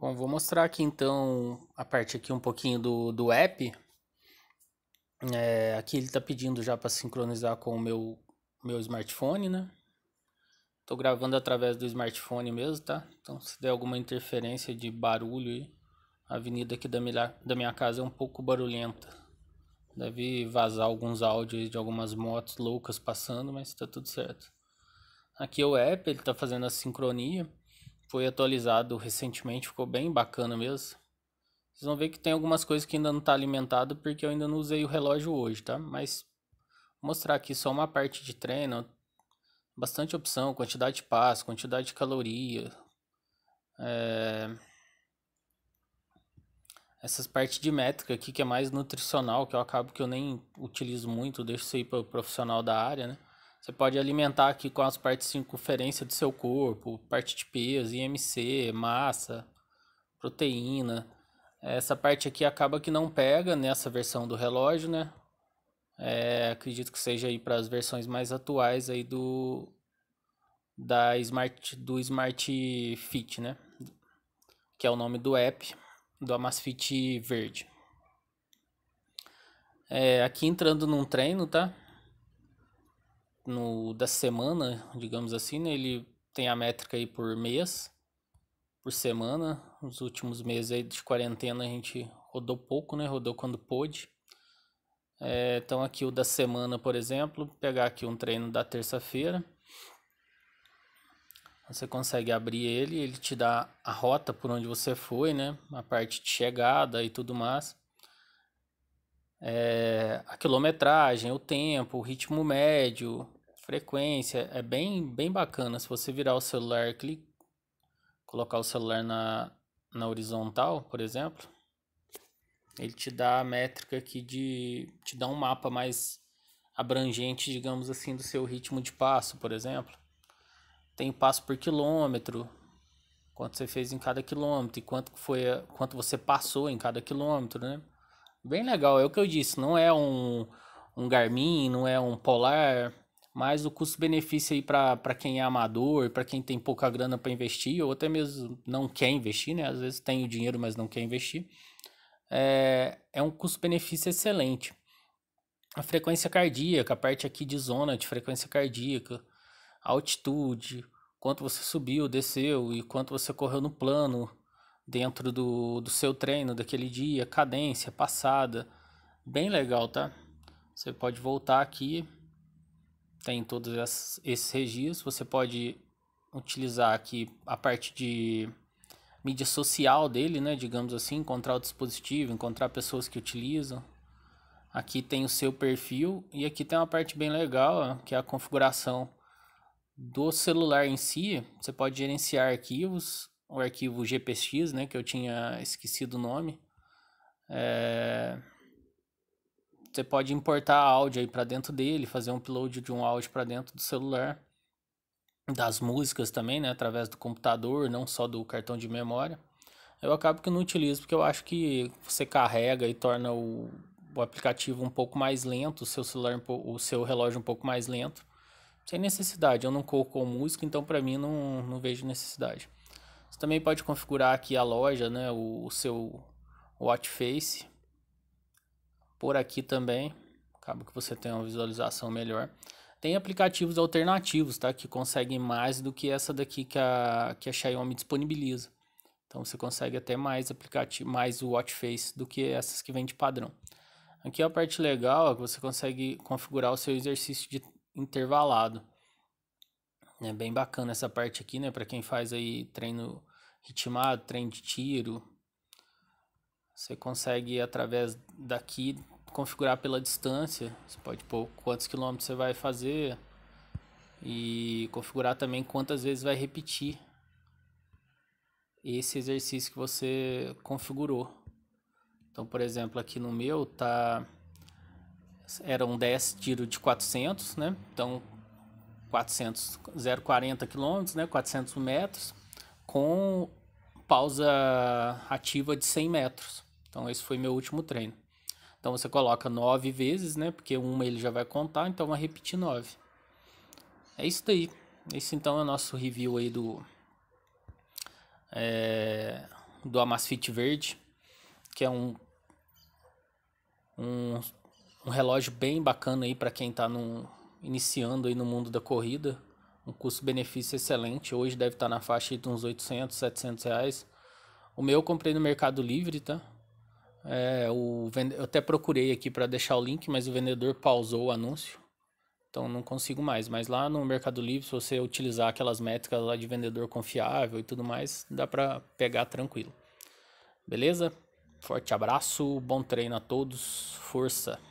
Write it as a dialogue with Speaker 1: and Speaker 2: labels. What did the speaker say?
Speaker 1: Bom, vou mostrar aqui então a parte aqui um pouquinho do, do app. É, aqui ele está pedindo já para sincronizar com o meu, meu smartphone, né? Estou gravando através do smartphone mesmo, tá? Então se der alguma interferência de barulho aí, a avenida aqui da minha, da minha casa é um pouco barulhenta. Deve vazar alguns áudios de algumas motos loucas passando, mas está tudo certo. Aqui é o app, ele está fazendo a sincronia foi atualizado recentemente, ficou bem bacana mesmo. Vocês vão ver que tem algumas coisas que ainda não está alimentado porque eu ainda não usei o relógio hoje, tá? Mas vou mostrar aqui só uma parte de treino, bastante opção, quantidade de passos, quantidade de caloria, é... essas partes de métrica aqui que é mais nutricional, que eu é acabo que eu nem utilizo muito, deixo isso aí para o profissional da área, né? Você pode alimentar aqui com as partes de circunferência do seu corpo, parte de peso, IMC, massa, proteína. Essa parte aqui acaba que não pega nessa versão do relógio, né? É, acredito que seja aí para as versões mais atuais aí do da Smart do Smart Fit, né? Que é o nome do app do Amazfit Verde. É, aqui entrando num treino, tá? no, da semana, digamos assim, né? ele tem a métrica aí por mês, por semana. Nos últimos meses aí de quarentena a gente rodou pouco, né? Rodou quando pôde. É, então aqui o da semana, por exemplo, pegar aqui um treino da terça-feira. Você consegue abrir ele, ele te dá a rota por onde você foi, né? A parte de chegada e tudo mais. É, a quilometragem, o tempo, o ritmo médio, frequência. É bem, bem bacana. Se você virar o celular, clic, colocar o celular na, na horizontal, por exemplo, ele te dá a métrica aqui de. te dá um mapa mais abrangente, digamos assim, do seu ritmo de passo, por exemplo. Tem passo por quilômetro, quanto você fez em cada quilômetro e quanto foi quanto você passou em cada quilômetro, né? Bem legal, é o que eu disse, não é um, um Garmin, não é um Polar, mas o custo-benefício aí para quem é amador, para quem tem pouca grana para investir, ou até mesmo não quer investir, né? Às vezes tem o dinheiro, mas não quer investir. É, é um custo-benefício excelente. A frequência cardíaca, a parte aqui de zona de frequência cardíaca, altitude, quanto você subiu, desceu e quanto você correu no plano dentro do, do seu treino daquele dia, cadência, passada. Bem legal, tá? Você pode voltar aqui tem tá todos esses registros. Você pode utilizar aqui a parte de mídia social dele, né, digamos assim, encontrar o dispositivo, encontrar pessoas que utilizam. Aqui tem o seu perfil e aqui tem uma parte bem legal, que é a configuração do celular em si. Você pode gerenciar arquivos, o arquivo GPX, né, que eu tinha esquecido o nome. É... Você pode importar áudio aí para dentro dele, fazer um upload de um áudio para dentro do celular, das músicas também, né, através do computador, não só do cartão de memória. Eu acabo que não utilizo porque eu acho que você carrega e torna o, o aplicativo um pouco mais lento, o seu celular, o seu relógio um pouco mais lento. Sem necessidade, eu não coloco música, então para mim não, não vejo necessidade. Você também pode configurar aqui a loja, né, o, o seu watch face por aqui também. Acaba que você tem uma visualização melhor. Tem aplicativos alternativos, tá? Que conseguem mais do que essa daqui que a, que a Xiaomi disponibiliza. Então você consegue até mais aplicativo, mais o watch face do que essas que vem de padrão. Aqui a parte legal é que você consegue configurar o seu exercício de intervalado. É bem bacana essa parte aqui, né? Para quem faz aí treino ritmado, treino de tiro, você consegue, através daqui, configurar pela distância. Você pode pôr quantos quilômetros você vai fazer e configurar também quantas vezes vai repetir esse exercício que você configurou. Então, por exemplo, aqui no meu tá eram 10 tiro de 400, né? Então 400 040 quilômetros, né? 400 metros com pausa ativa de 100 metros. Então esse foi meu último treino. Então você coloca nove vezes, né? Porque uma ele já vai contar, então vai repetir nove. É isso daí. Esse então é o nosso review aí do é, do Amazfit Verde, que é um um, um relógio bem bacana aí para quem está iniciando aí no mundo da corrida. Um custo-benefício excelente. Hoje deve estar tá na faixa de uns 800, 700 reais. O meu eu comprei no Mercado Livre, tá? É, o vende... Eu até procurei aqui para deixar o link, mas o vendedor pausou o anúncio. Então não consigo mais. Mas lá no Mercado Livre, se você utilizar aquelas métricas lá de vendedor confiável e tudo mais, dá para pegar tranquilo. Beleza? Forte abraço, bom treino a todos, força!